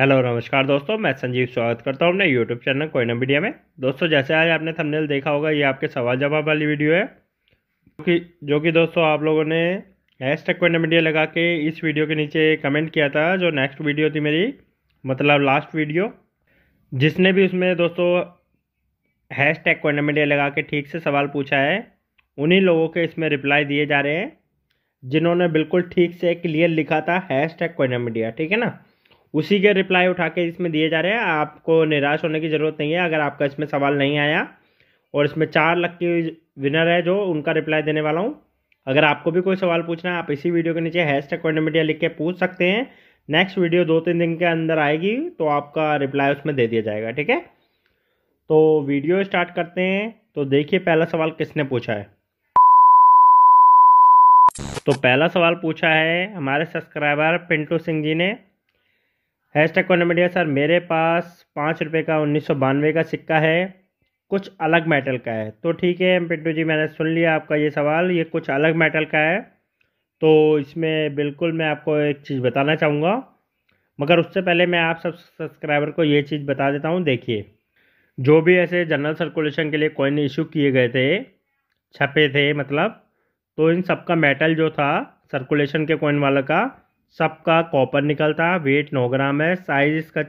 hello नमस्कार दोस्तों मैं संजीव स्वागत करता हूँ अपने यूट्यूब चैनल कोयना मीडिया में दोस्तों जैसे आज आपने थंबनेल देखा होगा ये आपके सवाल जवाब वाली वीडियो है जो कि जो कि दोस्तों आप लोगों ने हैश टैग कोइना मीडिया लगा के इस वीडियो के नीचे कमेंट किया था जो नेक्स्ट वीडियो थी मेरी मतलब लास्ट वीडियो जिसने भी उसमें दोस्तों हैश टैग कोयना मीडिया लगा के ठीक से सवाल पूछा है उन्हीं लोगों के इसमें रिप्लाई दिए जा रहे हैं जिन्होंने बिल्कुल ठीक से क्लियर लिखा था हैश टैग कोयना मीडिया ठीक है ना उसी के रिप्लाई उठा के इसमें दिए जा रहे हैं आपको निराश होने की ज़रूरत नहीं है अगर आपका इसमें सवाल नहीं आया और इसमें चार लक की विनर है जो उनका रिप्लाई देने वाला हूँ अगर आपको भी कोई सवाल पूछना है आप इसी वीडियो के नीचे हैश टैग मीडिया लिख के पूछ सकते हैं नेक्स्ट वीडियो दो तीन दिन के अंदर आएगी तो आपका रिप्लाई उसमें दे दिया जाएगा ठीक है तो वीडियो स्टार्ट करते हैं तो देखिए पहला सवाल किसने पूछा है तो पहला सवाल पूछा है हमारे सब्सक्राइबर पिंटू सिंह जी ने हैश टैग मीडिया सर मेरे पास पाँच रुपये का उन्नीस सौ बानवे का सिक्का है कुछ अलग मेटल का है तो ठीक है पिंटू जी मैंने सुन लिया आपका ये सवाल ये कुछ अलग मेटल का है तो इसमें बिल्कुल मैं आपको एक चीज़ बताना चाहूँगा मगर उससे पहले मैं आप सब सब्सक्राइबर को ये चीज़ बता देता हूँ देखिए जो भी ऐसे जनरल सर्कुलेशन के लिए कॉइन इशू किए गए थे छपे थे मतलब तो इन सबका मेटल जो था सर्कुलेशन के कॉइन वाला का सबका कॉपर निकलता है वेट नौ ग्राम है साइज इसका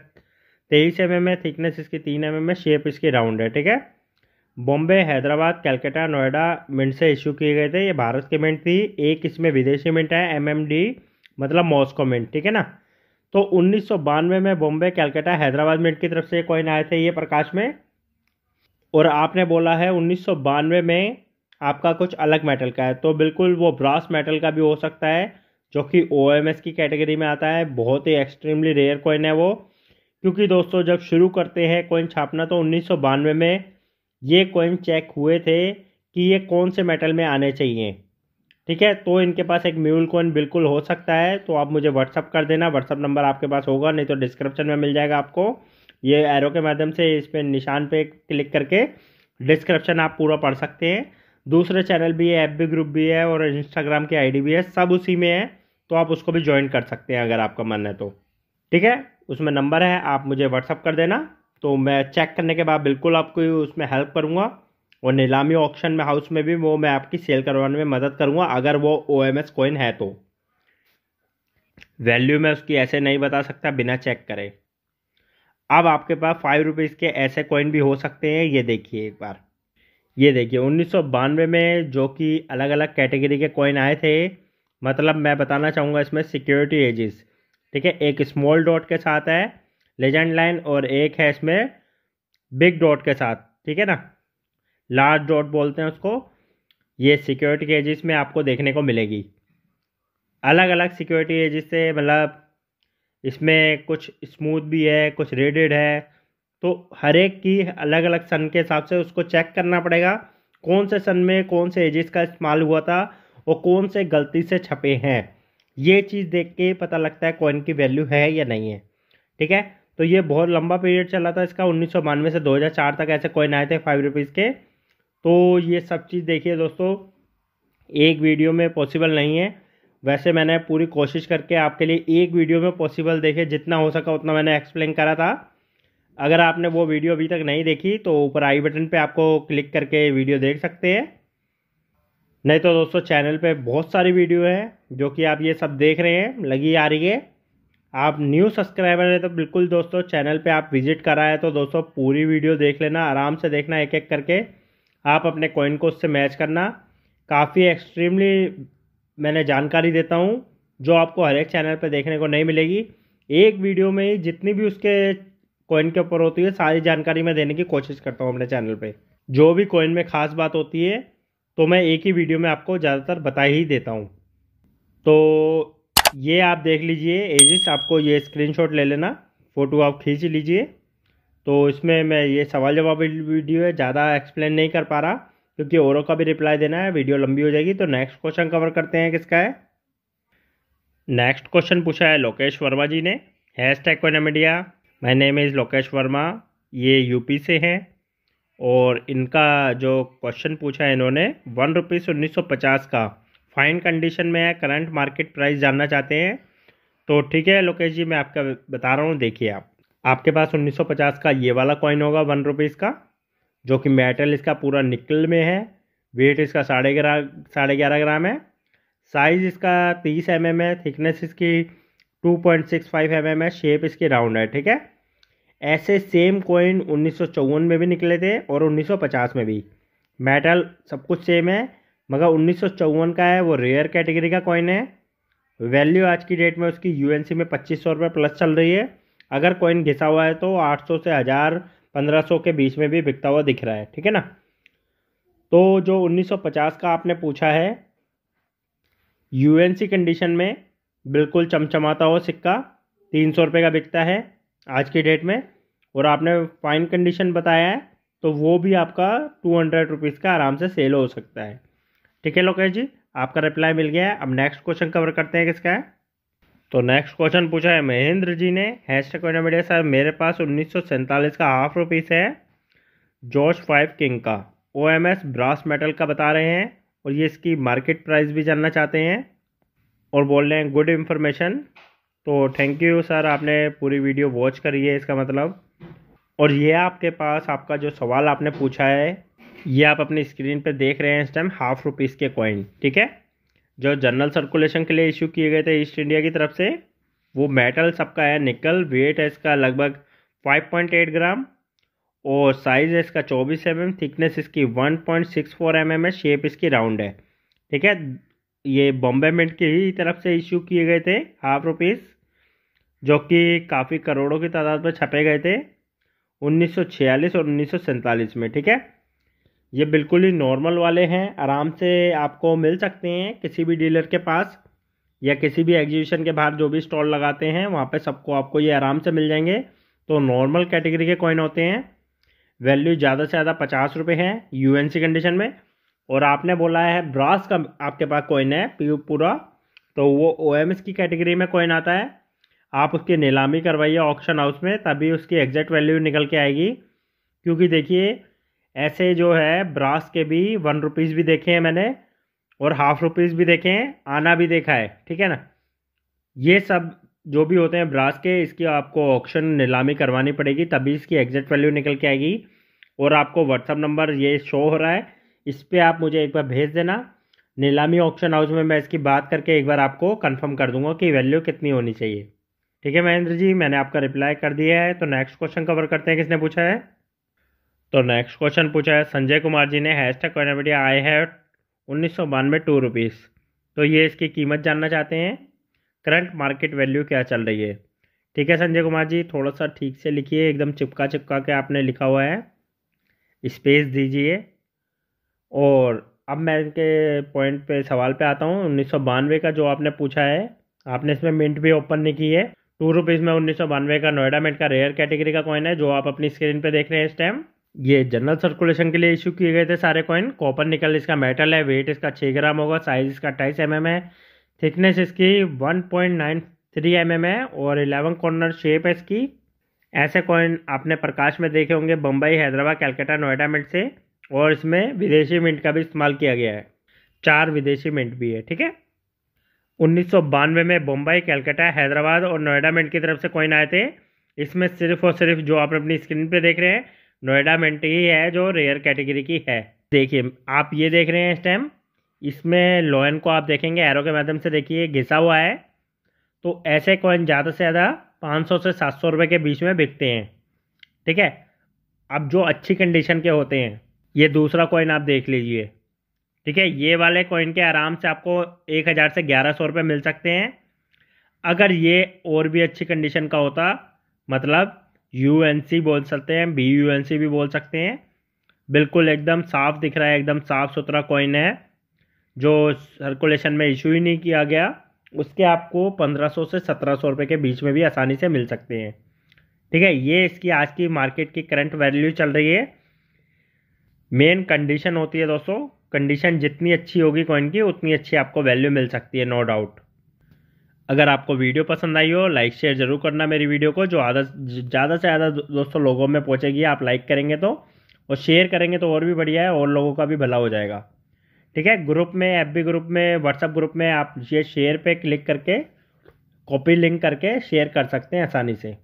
तेईस एम एम है थिकनेस इसकी तीन एम एम है शेप इसकी राउंड है ठीक है बॉम्बे हैदराबाद कैलकाटा नोएडा मिंट से इशू किए गए थे ये भारत की मिंट थी एक इसमें विदेशी मिंट है एम मतलब मॉस्को मिंट ठीक है ना तो उन्नीस में बॉम्बे कैलकाटा हैदराबाद मिंट की तरफ से कॉइन आए थे ये प्रकाश में और आपने बोला है उन्नीस में आपका कुछ अलग मेटल का है तो बिल्कुल वो ब्रास मेटल का भी हो सकता है जो कि ओ की कैटेगरी में आता है बहुत ही एक्सट्रीमली रेयर कॉइन है वो क्योंकि दोस्तों जब शुरू करते हैं कॉइन छापना तो उन्नीस में ये कॉइन चेक हुए थे कि ये कौन से मेटल में आने चाहिए ठीक है तो इनके पास एक म्यूल कॉइन बिल्कुल हो सकता है तो आप मुझे व्हाट्सअप कर देना व्हाट्सअप नंबर आपके पास होगा नहीं तो डिस्क्रिप्शन में मिल जाएगा आपको ये एरो के माध्यम से इस पर निशान पे क्लिक करके डिस्क्रिप्शन आप पूरा पढ़ सकते हैं दूसरे चैनल भी है एफ भी ग्रुप भी है और इंस्टाग्राम की आईडी भी है सब उसी में है तो आप उसको भी ज्वाइन कर सकते हैं अगर आपका मन है तो ठीक है उसमें नंबर है आप मुझे व्हाट्सअप कर देना तो मैं चेक करने के बाद बिल्कुल आपको उसमें हेल्प करूँगा और नीलामी ऑप्शन में हाउस में भी वो मैं आपकी सेल करवाने में मदद करूँगा अगर वो ओ एम एस कोइन है तो वैल्यू मैं उसकी ऐसे नहीं बता सकता बिना चेक करे अब आपके पास फाइव रुपीज़ के ऐसे कॉइन भी हो सकते हैं ये देखिए एक बार ये देखिए उन्नीस में जो कि अलग अलग कैटेगरी के कॉइन आए थे मतलब मैं बताना चाहूँगा इसमें सिक्योरिटी एजिस ठीक है एक स्मॉल डॉट के साथ है लेजेंड लाइन और एक है इसमें बिग डॉट के साथ ठीक है ना लार्ज डॉट बोलते हैं उसको ये सिक्योरिटी एजिस में आपको देखने को मिलेगी अलग अलग सिक्योरिटी एजिस से मतलब इसमें कुछ स्मूथ भी है कुछ रेडेड है तो हर एक की अलग अलग सन के हिसाब से उसको चेक करना पड़ेगा कौन से सन में कौन से एजिस का इस्तेमाल हुआ था वो कौन से गलती से छपे हैं ये चीज़ देख के पता लगता है कॉइन की वैल्यू है या नहीं है ठीक है तो ये बहुत लंबा पीरियड चला था इसका उन्नीस से 2004 तक ऐसे कॉइन आए थे फाइव रुपीज़ के तो ये सब चीज़ देखिए दोस्तों एक वीडियो में पॉसिबल नहीं है वैसे मैंने पूरी कोशिश करके आपके लिए एक वीडियो में पॉसिबल देखे जितना हो सका उतना मैंने एक्सप्लेन करा था अगर आपने वो वीडियो अभी तक नहीं देखी तो ऊपर आई बटन पे आपको क्लिक करके वीडियो देख सकते हैं नहीं तो दोस्तों चैनल पे बहुत सारी वीडियो हैं जो कि आप ये सब देख रहे हैं लगी आ रही है आप न्यू सब्सक्राइबर हैं तो बिल्कुल दोस्तों चैनल पे आप विजिट करा है तो दोस्तों पूरी वीडियो देख लेना आराम से देखना एक एक करके आप अपने कॉइन को उससे मैच करना काफ़ी एक्सट्रीमली मैंने जानकारी देता हूँ जो आपको हर एक चैनल पर देखने को नहीं मिलेगी एक वीडियो में ही जितनी भी उसके कॉइन के ऊपर होती है सारी जानकारी मैं देने की कोशिश करता हूँ अपने चैनल पर जो भी कॉइन में ख़ास बात होती है तो मैं एक ही वीडियो में आपको ज़्यादातर बता ही देता हूँ तो ये आप देख लीजिए एजिस आपको ये स्क्रीनशॉट ले लेना फ़ोटो आप खींच लीजिए तो इसमें मैं ये सवाल जवाब वीडियो है ज़्यादा एक्सप्लेन नहीं कर पा रहा क्योंकि औरों का भी रिप्लाई देना है वीडियो लंबी हो जाएगी तो नेक्स्ट क्वेश्चन कवर करते हैं किसका है नेक्स्ट क्वेश्चन पूछा है लोकेश वर्मा जी ने हैश टैग कोना मीडिया मैंने नेम इज़ लोकेश वर्मा ये यूपी से हैं और इनका जो क्वेश्चन पूछा है इन्होंने वन रुपीज़ उन्नीस सौ पचास का फाइन कंडीशन में है करंट मार्केट प्राइस जानना चाहते हैं तो ठीक है लोकेश जी मैं आपका बता रहा हूँ देखिए आप आपके पास 1950 का ये वाला कॉइन होगा वन रुपीज़ का जो कि मेटल इसका पूरा निकल में है वेट इसका साढ़े ग्रा साढ़े ग्यारह ग्राम है साइज़ इसका तीस एम mm है थिकनेस इसकी two point six five M M है शेप इसकी राउंड है ठीक है ऐसे सेम कॉइन उन्नीस में भी निकले थे और 1950 में भी मेटल सब कुछ सेम है मगर उन्नीस का है वो रेयर कैटेगरी का कॉइन है वैल्यू आज की डेट में उसकी यूएनसी में पच्चीस सौ रुपये प्लस चल रही है अगर कॉइन घिसा हुआ है तो 800 से हज़ार 1500 के बीच में भी बिकता हुआ दिख रहा है ठीक है ना तो जो 1950 का आपने पूछा है यूएनसी कंडीशन में बिल्कुल चमचमाता हुआ सिक्का तीन सौ रुपये का बिकता है आज की डेट में और आपने फाइन कंडीशन बताया है तो वो भी आपका टू हंड्रेड रुपीज़ का आराम से सेल हो सकता है ठीक है लोकेश जी आपका रिप्लाई मिल गया है अब नेक्स्ट क्वेश्चन कवर करते हैं किसका है तो नेक्स्ट क्वेश्चन पूछा है महेंद्र जी ने हैश मीडिया सर मेरे पास उन्नीस का हाफ रुपीस है जॉर्ज फाइव किंग का O M S brass metal का बता रहे हैं और ये इसकी मार्केट प्राइस भी जानना चाहते हैं और बोल रहे हैं गुड इन्फॉर्मेशन तो थैंक यू सर आपने पूरी वीडियो वॉच करी है इसका मतलब और ये आपके पास आपका जो सवाल आपने पूछा है ये आप अपनी स्क्रीन पे देख रहे हैं इस टाइम हाफ रुपीज़ के कॉइन ठीक है जो जनरल सर्कुलेशन के लिए इशू किए गए थे ईस्ट इंडिया की तरफ से वो मेटल सबका है निकल वेट है इसका लगभग 5.8 ग्राम और साइज़ है इसका 24 एम थिकनेस इसकी 1.64 mm है शेप इसकी राउंड है ठीक है ये बॉम्बे मिट की ही तरफ से इशू किए गए थे हाफ रुपीज़ जो कि काफ़ी करोड़ों की तादाद में छपे गए थे 1946 और उन्नीस में ठीक है ये बिल्कुल ही नॉर्मल वाले हैं आराम से आपको मिल सकते हैं किसी भी डीलर के पास या किसी भी एग्जीबिशन के बाहर जो भी स्टॉल लगाते हैं वहाँ पे सबको आपको ये आराम से मिल जाएंगे तो नॉर्मल कैटेगरी के कॉइन होते हैं वैल्यू ज़्यादा से ज़्यादा पचास रुपये है यू कंडीशन में और आपने बोला है ब्रास का आपके पास कॉइन है पूरा तो वो ओ की कैटेगरी में कॉइन आता है आप उसकी नीलामी करवाइए ऑक्शन हाउस में तभी उसकी एग्जैक्ट वैल्यू निकल के आएगी क्योंकि देखिए ऐसे जो है ब्रास के भी वन रुपीज़ भी देखे हैं मैंने और हाफ रुपीज़ भी देखे हैं आना भी देखा है ठीक है ना ये सब जो भी होते हैं ब्रास के इसकी आपको ऑक्शन नीलामी करवानी पड़ेगी तभी इसकी एग्जैक्ट वैल्यू निकल के आएगी और आपको व्हाट्सअप नंबर ये शो हो रहा है इस पर आप मुझे एक बार भेज देना नीलामी ऑक्शन हाउस में मैं इसकी बात करके एक बार आपको कंफर्म कर दूंगा कि वैल्यू कितनी होनी चाहिए ठीक है महेंद्र जी मैंने आपका रिप्लाई कर दिया है तो नेक्स्ट क्वेश्चन कवर करते हैं किसने पूछा है तो नेक्स्ट क्वेश्चन पूछा है संजय कुमार जी ने हैश टैग करना आई है उन्नीस सौ बानवे टू रुपीज़ तो ये इसकी कीमत जानना चाहते हैं करंट मार्केट वैल्यू क्या चल रही है ठीक है संजय कुमार जी थोड़ा सा ठीक से लिखिए एकदम चिपका चिपका के आपने लिखा हुआ है स्पेस दीजिए और अब मैं इनके पॉइंट पे सवाल पे आता हूँ उन्नीस का जो आपने पूछा है आपने इसमें मिंट भी ओपन नहीं की है टू रुपीज़ में उन्नीस सौ बानवे का नोएडा मेट का रेयर कैटेगरी का कॉइन है जो आप अपनी स्क्रीन पे देख रहे हैं इस टाइम ये जनरल सर्कुलेशन के लिए इशू किए गए थे सारे कॉइन कॉपर निकल इसका मेटल है वेट इसका छः ग्राम होगा साइज इसका अट्ठाईस एम mm है थिकनेस इसकी one point nine three M M है और इलेवन कॉर्नर शेप है इसकी ऐसे कॉइन आपने प्रकाश में देखे होंगे बम्बई हैदराबाद कैलकाटा नोएडा मेट से और इसमें विदेशी मिंट का भी इस्तेमाल किया गया है चार विदेशी मिंट भी है ठीक है उन्नीस सौ बानवे में बम्बई कलकत्ता हैदराबाद और नोएडा मेंट की तरफ से कॉइन आए थे इसमें सिर्फ और सिर्फ जो आप अपनी स्क्रीन पे देख रहे हैं नोएडा मेंट ही है जो रेयर कैटेगरी की है देखिए आप ये देख रहे हैं इस टाइम इसमें लॉयन को आप देखेंगे एरो के माध्यम से देखिए घिसा हुआ है तो ऐसे कॉइन ज़्यादा से ज़्यादा पाँच सौ से सात सौ रुपये के बीच में बिकते हैं ठीक है अब जो अच्छी कंडीशन के होते हैं ये दूसरा कॉइन आप देख लीजिए ठीक है ये वाले कॉइन के आराम से आपको एक हज़ार से ग्यारह सौ रुपये मिल सकते हैं अगर ये और भी अच्छी कंडीशन का होता मतलब यू एन सी बोल सकते हैं बी यू एन सी भी बोल सकते हैं बिल्कुल एकदम साफ़ दिख रहा है एकदम साफ़ सुथरा कॉइन है जो सर्कुलेशन में इशू ही नहीं किया गया उसके आपको पंद्रह सौ से सत्रह सौ रुपये के बीच में भी आसानी से मिल सकते हैं ठीक है ये इसकी आज की मार्केट की करंट वैल्यू चल रही है मेन कंडीशन होती है दोस्तों कंडीशन जितनी अच्छी होगी कॉइन की उतनी अच्छी आपको वैल्यू मिल सकती है नो no डाउट अगर आपको वीडियो पसंद आई हो लाइक शेयर जरूर करना मेरी वीडियो को जो आधा ज़्यादा से ज़्यादा दोस्तों लोगों में पहुँचेगी आप लाइक करेंगे तो और शेयर करेंगे तो और भी बढ़िया है और लोगों का भी भला हो जाएगा ठीक है ग्रुप में एफ ग्रुप में व्हाट्सअप ग्रुप में आप ये शेयर पे क्लिक करके कॉपी लिंक करके शेयर कर सकते हैं आसानी से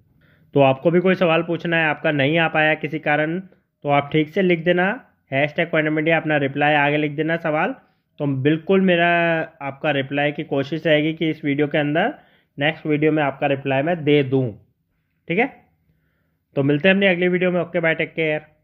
तो आपको भी कोई सवाल पूछना है आपका नहीं आ पाया किसी कारण तो आप ठीक से लिख देना हैश टैग क्वांटम इंडिया अपना रिप्लाई आगे लिख देना सवाल तो बिल्कुल मेरा आपका रिप्लाई की कोशिश रहेगी कि इस वीडियो के अंदर नेक्स्ट वीडियो में आपका रिप्लाई मैं दे दूँ ठीक है तो मिलते हैं अपनी अगली वीडियो में ओके बाय टेक केयर